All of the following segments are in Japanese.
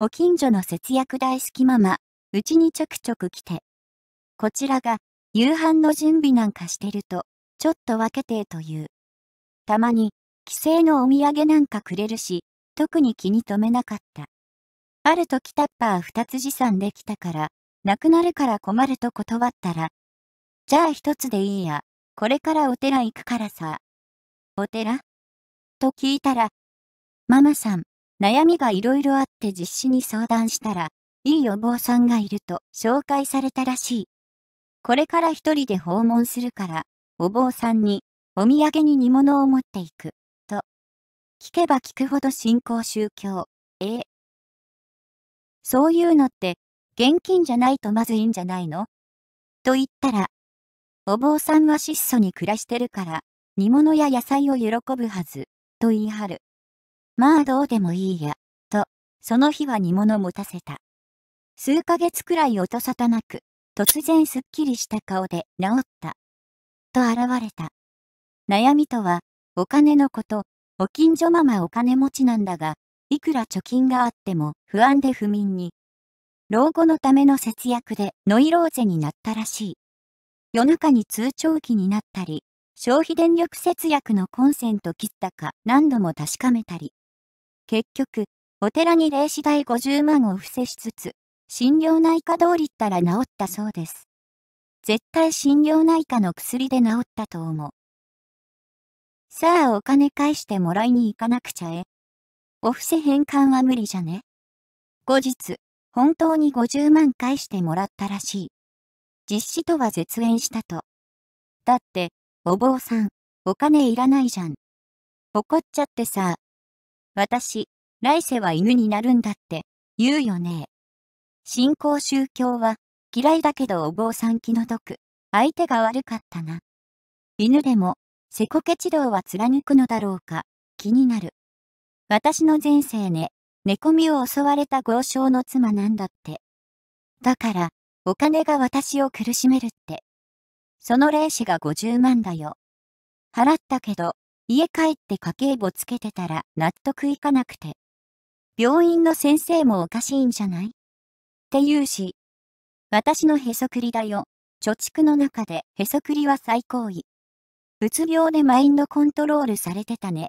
お近所の節約大好きママ、うちにちょくちょく来て。こちらが、夕飯の準備なんかしてると、ちょっと分けてという。たまに、帰省のお土産なんかくれるし、特に気に留めなかった。ある時タッパー二つ持参できたから、なくなるから困ると断ったら、じゃあ一つでいいや、これからお寺行くからさ。お寺と聞いたら、ママさん、悩みがいろいろあって実施に相談したら、いいお坊さんがいると紹介されたらしい。これから一人で訪問するから、お坊さんに、お土産に煮物を持っていく、と。聞けば聞くほど信仰宗教、ええ。そういうのって、現金じゃないとまずいんじゃないのと言ったら、お坊さんは質素に暮らしてるから、煮物や野菜を喜ぶはず、と言い張る。まあどうでもいいや、と、その日は煮物持たせた。数ヶ月くらい音沙汰なく、突然すっきりした顔で治った。と現れた。悩みとは、お金のこと、ご近所ママお金持ちなんだが、いくら貯金があっても不安で不眠に。老後のための節約でノイローゼになったらしい。夜中に通帳期になったり、消費電力節約のコンセント切ったか何度も確かめたり、結局、お寺に霊視代50万を伏せしつつ、心療内科通りったら治ったそうです。絶対心療内科の薬で治ったと思う。さあお金返してもらいに行かなくちゃえ。お布施返還は無理じゃね。後日、本当に50万返してもらったらしい。実施とは絶縁したと。だって、お坊さん、お金いらないじゃん。怒っちゃってさ、私、来世は犬になるんだって言うよね。信仰宗教は嫌いだけどお坊さん気の毒。相手が悪かったな。犬でも、コケチドウは貫くのだろうか、気になる。私の前世ね、猫みを襲われた豪商の妻なんだって。だから、お金が私を苦しめるって。その霊視が50万だよ。払ったけど、家帰って家計簿つけてたら納得いかなくて。病院の先生もおかしいんじゃないって言うし。私のへそくりだよ。貯蓄の中でへそくりは最高位。うつ病でマインドコントロールされてたね。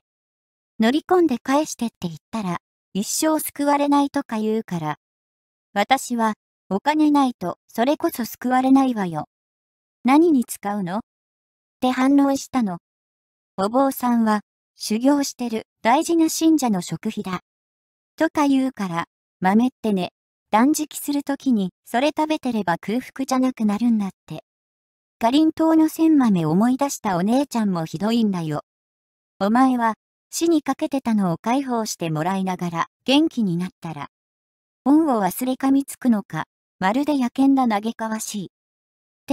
乗り込んで返してって言ったら、一生救われないとか言うから。私は、お金ないと、それこそ救われないわよ。何に使うのって反論したの。お坊さんは、修行してる大事な信者の食費だ。とか言うから、豆ってね、断食するときにそれ食べてれば空腹じゃなくなるんだって。かりんとうの千豆思い出したお姉ちゃんもひどいんだよ。お前は死にかけてたのを解放してもらいながら元気になったら。恩を忘れかみつくのか、まるで野犬だ嘆かわしい。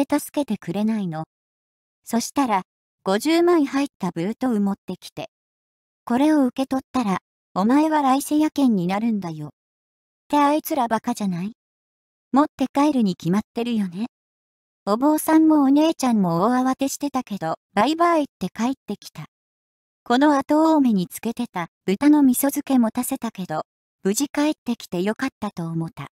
って助けてくれないの。そしたら、50万入ったブートを持ってきて。これを受け取ったら、お前は来世夜券になるんだよ。ってあいつらバカじゃない持って帰るに決まってるよね。お坊さんもお姉ちゃんも大慌てしてたけど、バイバイって帰ってきた。この後多めにつけてた豚の味噌漬け持たせたけど、無事帰ってきてよかったと思った。